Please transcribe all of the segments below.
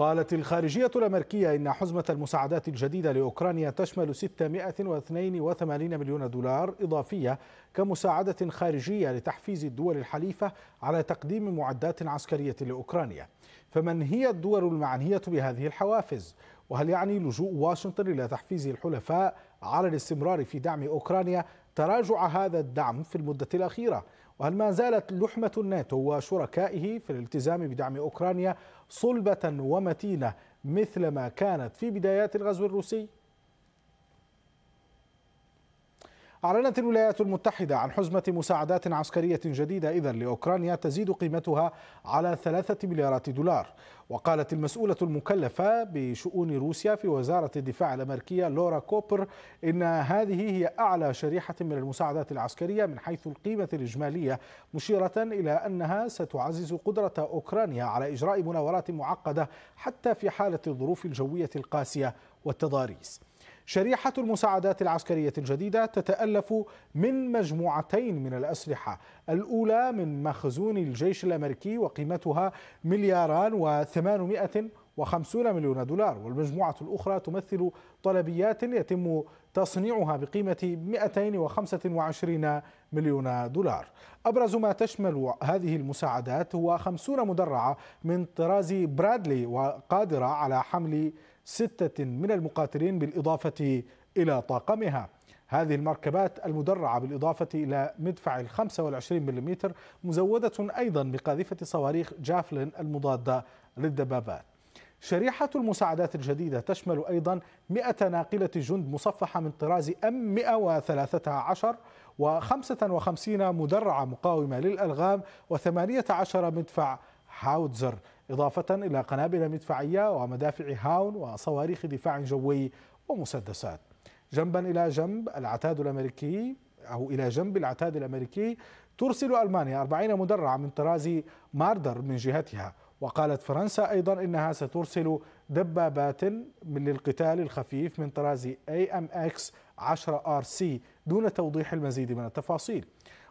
قالت الخارجية الأمريكية إن حزمة المساعدات الجديدة لأوكرانيا تشمل 682 مليون دولار إضافية كمساعدة خارجية لتحفيز الدول الحليفة على تقديم معدات عسكرية لأوكرانيا فمن هي الدول المعنية بهذه الحوافز؟ وهل يعني لجوء واشنطن إلى تحفيز الحلفاء على الاستمرار في دعم أوكرانيا تراجع هذا الدعم في المدة الأخيرة؟ وهل ما زالت لحمة الناتو وشركائه في الالتزام بدعم أوكرانيا صلبة ومتينة مثل ما كانت في بدايات الغزو الروسي؟ أعلنت الولايات المتحدة عن حزمة مساعدات عسكرية جديدة إذا لأوكرانيا تزيد قيمتها على ثلاثة مليارات دولار وقالت المسؤولة المكلفة بشؤون روسيا في وزارة الدفاع الأمريكية لورا كوبر إن هذه هي أعلى شريحة من المساعدات العسكرية من حيث القيمة الإجمالية مشيرة إلى أنها ستعزز قدرة أوكرانيا على إجراء مناورات معقدة حتى في حالة الظروف الجوية القاسية والتضاريس شريحة المساعدات العسكرية الجديدة تتألف من مجموعتين من الأسلحة الأولى من مخزون الجيش الأمريكي وقيمتها ملياران و وخمسون مليون دولار والمجموعة الأخرى تمثل طلبيات يتم تصنيعها بقيمة 225 مليون دولار أبرز ما تشمل هذه المساعدات هو 50 مدرعة من طراز برادلي وقادرة على حمل ستة من المقاتلين بالإضافة إلى طاقمها هذه المركبات المدرعة بالإضافة إلى مدفع ال 25 ملم مزودة أيضا بقاذفة صواريخ جافلين المضادة للدبابات شريحة المساعدات الجديدة تشمل أيضا 100 ناقلة جند مصفحة من طراز أم 113 و55 مدرعة مقاومة للألغام و18 مدفع هاوتزر إضافة إلى قنابل مدفعية ومدافع هاون وصواريخ دفاع جوي ومسدسات جنبا إلى جنب العتاد الأمريكي أو إلى جنب العتاد الأمريكي ترسل ألمانيا 40 مدرعة من طراز ماردر من جهتها وقالت فرنسا أيضا إنها سترسل دبابات من للقتال الخفيف من طراز AMX 10 RC دون توضيح المزيد من التفاصيل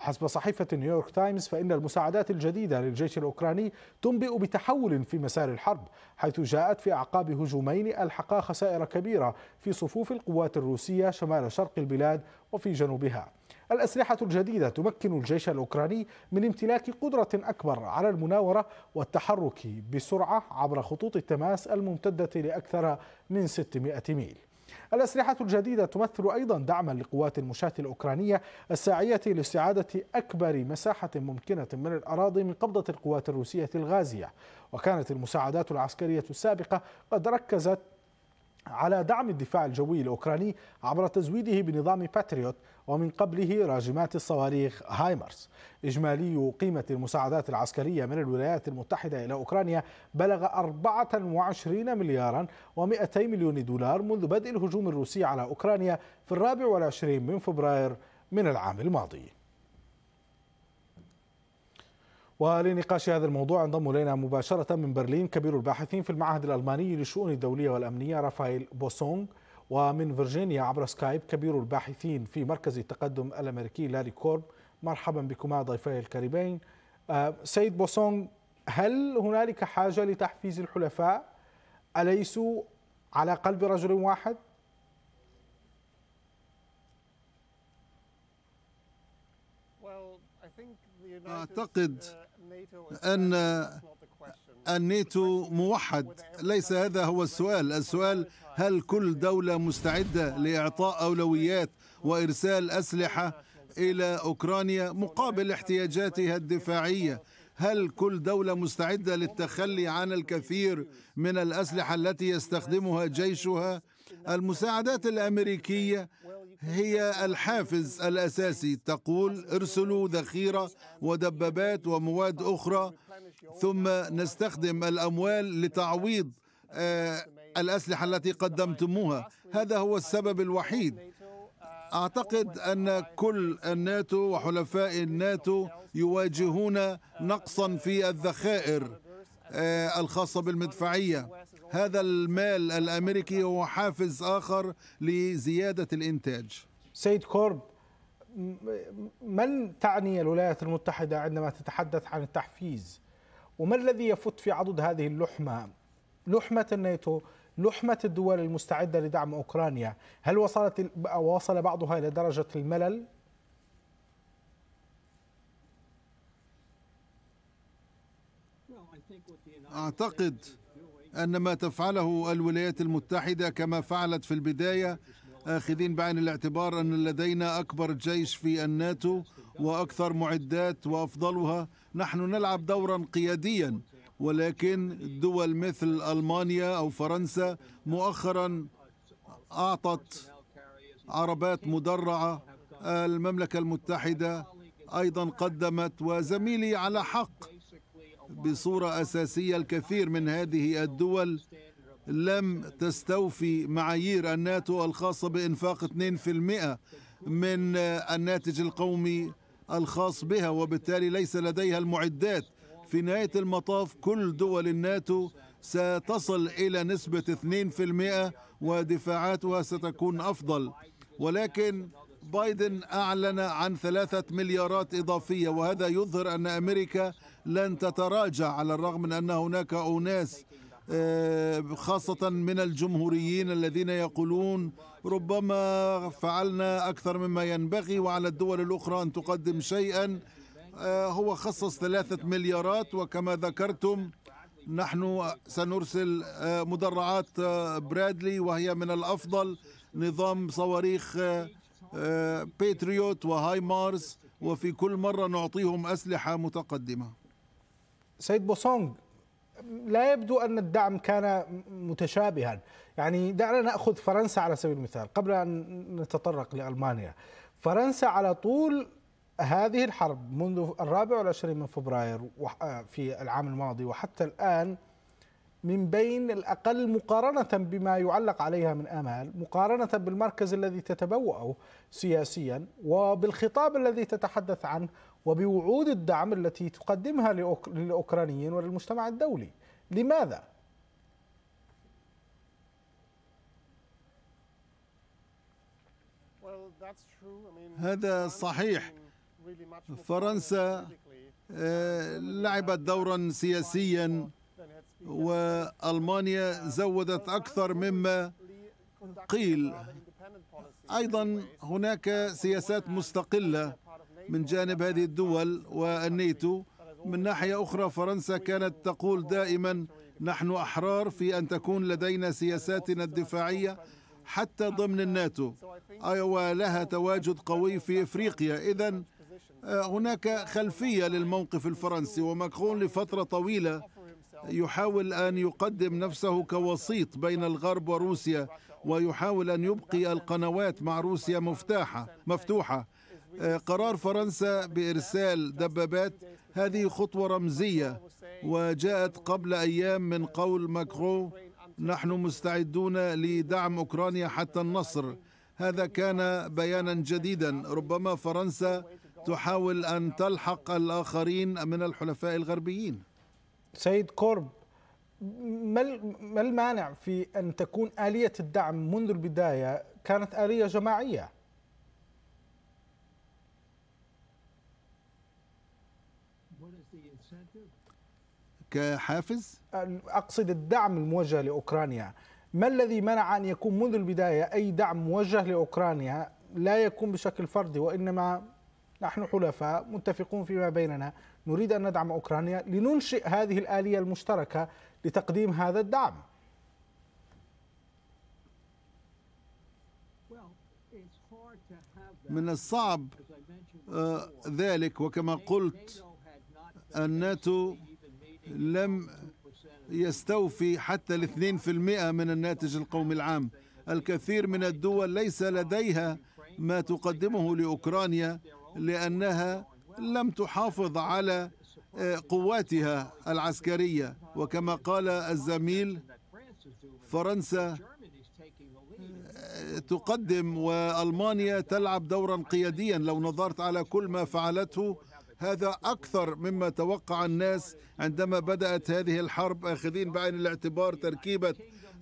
حسب صحيفة نيويورك تايمز فإن المساعدات الجديدة للجيش الأوكراني تنبئ بتحول في مسار الحرب حيث جاءت في أعقاب هجومين ألحقا خسائر كبيرة في صفوف القوات الروسية شمال شرق البلاد وفي جنوبها الأسلحة الجديدة تمكن الجيش الأوكراني من امتلاك قدرة أكبر على المناورة والتحرك بسرعة عبر خطوط التماس الممتدة لأكثر من 600 ميل الأسلحة الجديدة تمثل أيضا دعما لقوات المشاة الأوكرانية الساعية لاستعادة أكبر مساحة ممكنة من الأراضي من قبضة القوات الروسية الغازية وكانت المساعدات العسكرية السابقة قد ركزت على دعم الدفاع الجوي الأوكراني عبر تزويده بنظام باتريوت ومن قبله راجمات الصواريخ هايمرز إجمالي قيمة المساعدات العسكرية من الولايات المتحدة إلى أوكرانيا بلغ 24 مليارا و200 مليون دولار منذ بدء الهجوم الروسي على أوكرانيا في الرابع والعشرين من فبراير من العام الماضي ولنقاش هذا الموضوع انضم الينا مباشره من برلين كبير الباحثين في المعهد الالماني للشؤون الدوليه والامنيه رافائيل بوسونغ ومن فيرجينيا عبر سكايب كبير الباحثين في مركز التقدم الامريكي لاري كورب مرحبا بكما ضيفي الكريمين آه، سيد بوسونغ هل هنالك حاجه لتحفيز الحلفاء اليسوا على قلب رجل واحد أعتقد أن الناتو موحد ليس هذا هو السؤال السؤال هل كل دولة مستعدة لإعطاء أولويات وإرسال أسلحة إلى أوكرانيا مقابل احتياجاتها الدفاعية هل كل دولة مستعدة للتخلي عن الكثير من الأسلحة التي يستخدمها جيشها؟ المساعدات الأمريكية هي الحافز الأساسي تقول ارسلوا ذخيرة ودبابات ومواد أخرى ثم نستخدم الأموال لتعويض آه، الأسلحة التي قدمتموها هذا هو السبب الوحيد أعتقد أن كل الناتو وحلفاء الناتو يواجهون نقصا في الذخائر آه، الخاصة بالمدفعية هذا المال الامريكي هو حافز اخر لزياده الانتاج. سيد كورب من تعني الولايات المتحده عندما تتحدث عن التحفيز؟ وما الذي يفت في عضد هذه اللحمه؟ لحمه الناتو، لحمه الدول المستعده لدعم اوكرانيا، هل وصلت وصل بعضها الى درجه الملل؟ اعتقد أن ما تفعله الولايات المتحدة كما فعلت في البداية آخذين بعين الاعتبار أن لدينا أكبر جيش في الناتو وأكثر معدات وأفضلها نحن نلعب دورا قياديا ولكن دول مثل ألمانيا أو فرنسا مؤخرا أعطت عربات مدرعة المملكة المتحدة أيضا قدمت وزميلي على حق بصورة أساسية الكثير من هذه الدول لم تستوفي معايير الناتو الخاصة بإنفاق 2% من الناتج القومي الخاص بها وبالتالي ليس لديها المعدات في نهاية المطاف كل دول الناتو ستصل إلى نسبة 2% ودفاعاتها ستكون أفضل ولكن بايدن أعلن عن ثلاثة مليارات إضافية وهذا يظهر أن أمريكا لن تتراجع على الرغم من أن هناك أناس آه، خاصة من الجمهوريين الذين يقولون ربما فعلنا أكثر مما ينبغي وعلى الدول الأخرى أن تقدم شيئا آه، هو خصص ثلاثة مليارات وكما ذكرتم نحن سنرسل آه، مدرعات برادلي وهي من الأفضل نظام صواريخ باتريوت وهاي مارس وفي كل مرة نعطيهم أسلحة متقدمة سيد بوسونغ لا يبدو أن الدعم كان متشابها يعني دعنا نأخذ فرنسا على سبيل المثال قبل أن نتطرق لألمانيا فرنسا على طول هذه الحرب منذ الرابع والعشرين من فبراير في العام الماضي وحتى الآن من بين الأقل مقارنة بما يعلق عليها من آمال مقارنة بالمركز الذي تتبوأه سياسيا وبالخطاب الذي تتحدث عنه وبوعود الدعم التي تقدمها للأوكرانيين وللمجتمع الدولي لماذا؟ هذا صحيح فرنسا آه، لعبت دورا سياسيا والمانيا زودت اكثر مما قيل ايضا هناك سياسات مستقله من جانب هذه الدول والنيتو من ناحيه اخرى فرنسا كانت تقول دائما نحن احرار في ان تكون لدينا سياساتنا الدفاعيه حتى ضمن الناتو ايوا ولها تواجد قوي في افريقيا اذا آه، هناك خلفيه للموقف الفرنسي وماكرون لفتره طويله يحاول أن يقدم نفسه كوسيط بين الغرب وروسيا ويحاول أن يبقي القنوات مع روسيا مفتاحة مفتوحة آه، قرار فرنسا بإرسال دبابات هذه خطوة رمزية وجاءت قبل أيام من قول ماكرو نحن مستعدون لدعم أوكرانيا حتى النصر هذا كان بيانا جديدا ربما فرنسا تحاول أن تلحق الآخرين من الحلفاء الغربيين سيد كورب ما المانع في أن تكون آلية الدعم منذ البداية كانت آلية جماعية كحافز؟ أقصد الدعم الموجه لأوكرانيا ما الذي منع أن يكون منذ البداية أي دعم موجه لأوكرانيا لا يكون بشكل فردي وإنما نحن حلفاء متفقون فيما بيننا نريد أن ندعم أوكرانيا لننشئ هذه الآلية المشتركة لتقديم هذا الدعم من الصعب آه، ذلك وكما قلت الناتو لم يستوفي حتى الاثنين في المئة من الناتج القومي العام الكثير من الدول ليس لديها ما تقدمه لأوكرانيا لأنها لم تحافظ على آه، قواتها العسكرية وكما قال الزميل فرنسا آه، تقدم والمانيا تلعب دورا قياديا لو نظرت على كل ما فعلته هذا اكثر مما توقع الناس عندما بدات هذه الحرب اخذين بعين الاعتبار تركيبه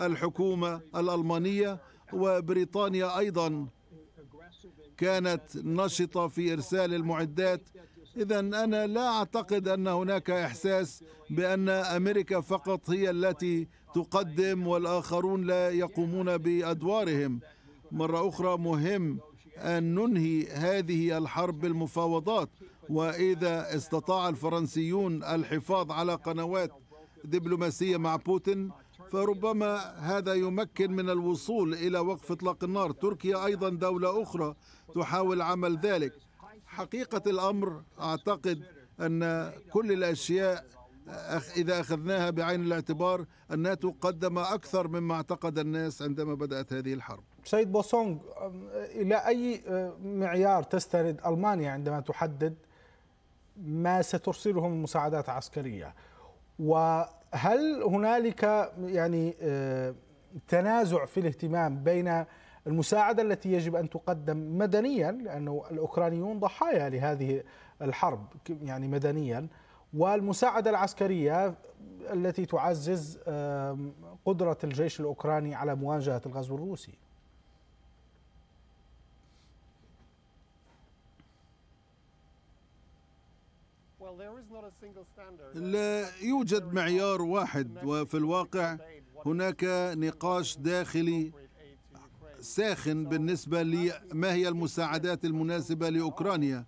الحكومه الالمانيه وبريطانيا ايضا كانت نشطة في إرسال المعدات إذا أنا لا أعتقد أن هناك إحساس بأن أمريكا فقط هي التي تقدم والآخرون لا يقومون بأدوارهم مرة أخرى مهم أن ننهي هذه الحرب بالمفاوضات وإذا استطاع الفرنسيون الحفاظ على قنوات دبلوماسية مع بوتين فربما هذا يمكن من الوصول إلى وقف إطلاق النار تركيا أيضا دولة أخرى تحاول عمل ذلك حقيقة الأمر أعتقد أن كل الأشياء إذا أخذناها بعين الاعتبار الناتو قدم أكثر مما اعتقد الناس عندما بدأت هذه الحرب سيد بوسونغ إلى أي معيار تستند ألمانيا عندما تحدد ما سترسله من مساعدات عسكرية و هل هنالك يعني آه، تنازع في الاهتمام بين المساعدة التي يجب أن تقدم مدنيا لأنه الأوكرانيون ضحايا لهذه الحرب يعني مدنيا والمساعدة العسكرية التي تعزز قدرة الجيش الأوكراني على مواجهة الغزو الروسي لا يوجد معيار واحد وفي الواقع هناك نقاش داخلي ساخن بالنسبة لما هي المساعدات المناسبة لأوكرانيا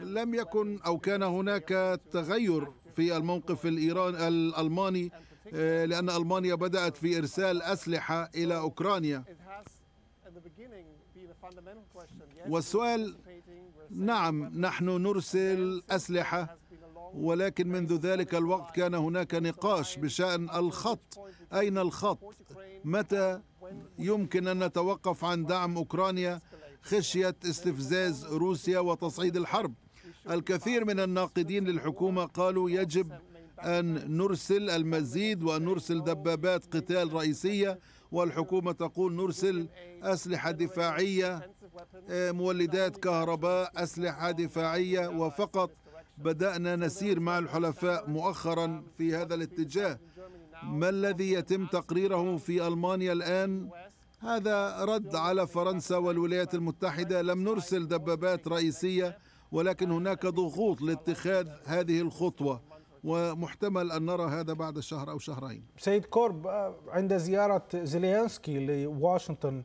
لم يكن أو كان هناك تغير في الموقف الايراني الألماني آه، لأن ألمانيا بدأت في إرسال أسلحة إلى أوكرانيا والسؤال نعم نحن نرسل أسلحة ولكن منذ ذلك الوقت كان هناك نقاش بشأن الخط أين الخط متى يمكن أن نتوقف عن دعم أوكرانيا خشية استفزاز روسيا وتصعيد الحرب الكثير من الناقدين للحكومة قالوا يجب أن نرسل المزيد وأن نرسل دبابات قتال رئيسية والحكومة تقول نرسل أسلحة دفاعية آه، مولدات كهرباء أسلحة دفاعية وفقط بدأنا نسير مع الحلفاء مؤخرا في هذا الاتجاه ما الذي يتم تقريره في ألمانيا الآن هذا رد على فرنسا والولايات المتحدة لم نرسل دبابات رئيسية ولكن هناك ضغوط لاتخاذ هذه الخطوة ومحتمل أن نرى هذا بعد شهر أو شهرين سيد كورب عند زيارة زيلينسكي لواشنطن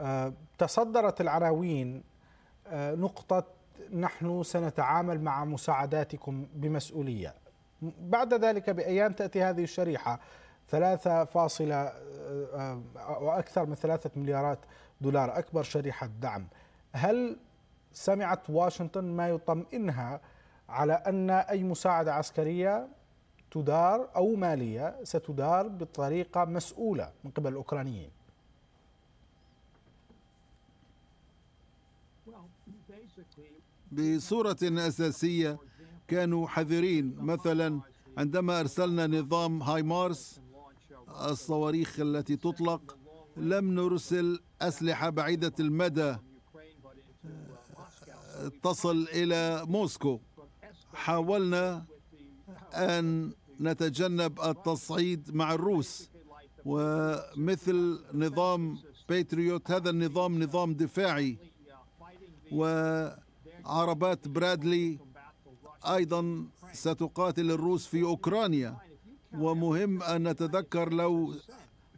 آه، تصدرت العناوين آه، نقطة نحن سنتعامل مع مساعداتكم بمسؤولية بعد ذلك بأيام تأتي هذه الشريحة ثلاثة فاصلة آه، آه، وأكثر من ثلاثة مليارات دولار أكبر شريحة دعم هل سمعت واشنطن ما يطمئنها على أن أي مساعدة عسكرية تدار أو مالية ستدار بطريقة مسؤولة من قبل الأوكرانيين بصورة أساسية كانوا حذرين مثلا عندما أرسلنا نظام هاي مارس الصواريخ التي تطلق لم نرسل أسلحة بعيدة المدى آه، تصل إلى موسكو حاولنا أن نتجنب التصعيد مع الروس ومثل نظام باتريوت هذا النظام نظام دفاعي وعربات برادلي ايضا ستقاتل الروس في اوكرانيا ومهم ان نتذكر لو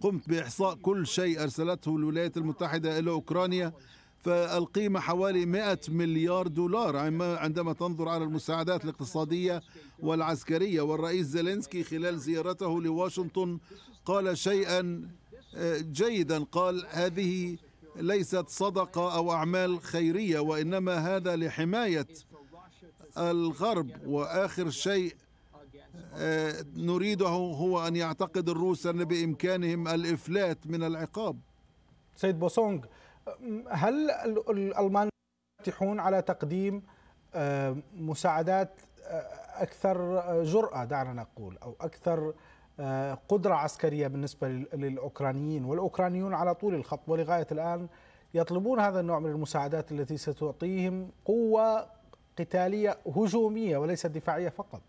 قمت باحصاء كل شيء ارسلته الولايات المتحده الى اوكرانيا فالقيمة حوالي 100 مليار دولار عندما تنظر على المساعدات الاقتصادية والعسكرية والرئيس زيلينسكي خلال زيارته لواشنطن قال شيئا آه، جيدا قال هذه ليست صدقه او اعمال خيريه وانما هذا لحمايه الغرب واخر شيء آه، نريده هو ان يعتقد الروس ان بامكانهم الافلات من العقاب. سيد بوسونغ هل الالمان يفتحون على تقديم آه، مساعدات آه، اكثر جراه دعنا نقول او اكثر قدرة عسكرية بالنسبة للأوكرانيين والأوكرانيون على طول الخط ولغاية الآن يطلبون هذا النوع من المساعدات التي ستعطيهم قوة قتالية هجومية وليس دفاعية فقط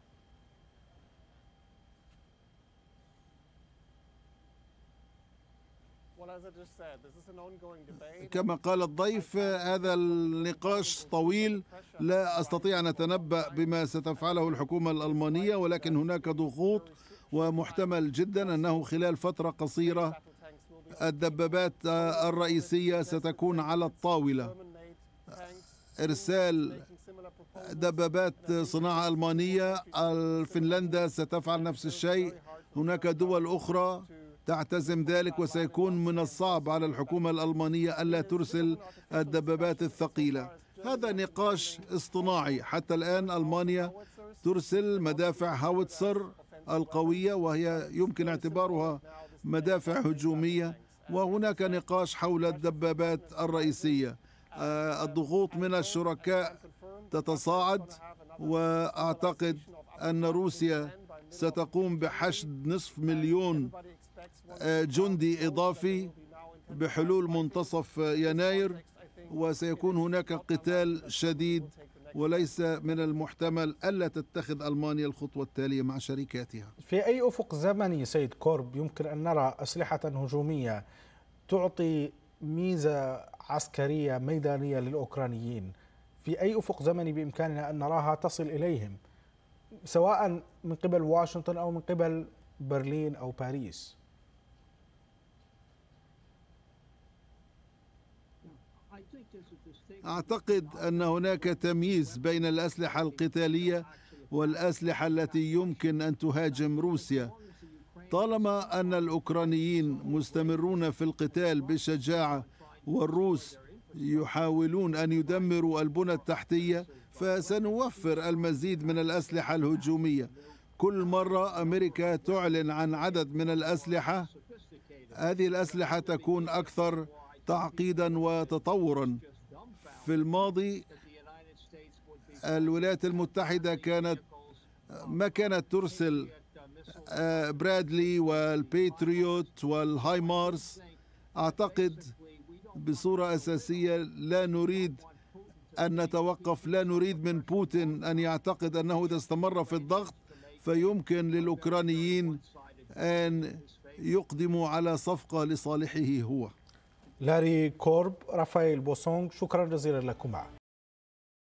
كما قال الضيف هذا النقاش طويل لا استطيع ان اتنبا بما ستفعله الحكومه الالمانيه ولكن هناك ضغوط ومحتمل جدا أنه خلال فترة قصيرة الدبابات الرئيسية ستكون على الطاولة إرسال دبابات صناعة ألمانية فنلندا ستفعل نفس الشيء هناك دول أخرى تعتزم ذلك وسيكون من الصعب على الحكومة الألمانية ألا ترسل الدبابات الثقيلة هذا نقاش اصطناعي حتى الآن ألمانيا ترسل مدافع هاوتسر القوية وهي يمكن اعتبارها مدافع هجومية وهناك نقاش حول الدبابات الرئيسية آه، الضغوط من الشركاء تتصاعد وأعتقد أن روسيا ستقوم بحشد نصف مليون آه، جندي إضافي بحلول منتصف يناير وسيكون هناك قتال شديد وليس من المحتمل ألا تتخذ ألمانيا الخطوة التالية مع شركاتها في أي أفق زمني سيد كورب يمكن أن نرى أسلحة هجومية تعطي ميزة عسكرية ميدانية للأوكرانيين في أي أفق زمني بإمكاننا أن نراها تصل إليهم سواء من قبل واشنطن أو من قبل برلين أو باريس أعتقد أن هناك تمييز بين الأسلحة القتالية والأسلحة التي يمكن أن تهاجم روسيا طالما أن الأوكرانيين مستمرون في القتال بشجاعة والروس يحاولون أن يدمروا البنى التحتية فسنوفر المزيد من الأسلحة الهجومية كل مرة أمريكا تعلن عن عدد من الأسلحة هذه الأسلحة تكون أكثر تعقيدا وتطورا في الماضي الولايات المتحدة كانت ما كانت ترسل آه، برادلي والبيتريوت والهاي مارس أعتقد بصورة أساسية لا نريد أن نتوقف لا نريد من بوتين أن يعتقد أنه إذا استمر في الضغط فيمكن للأوكرانيين أن يقدموا على صفقة لصالحه هو لاري كورب رافائيل بوسونغ شكرا جزيلا لكما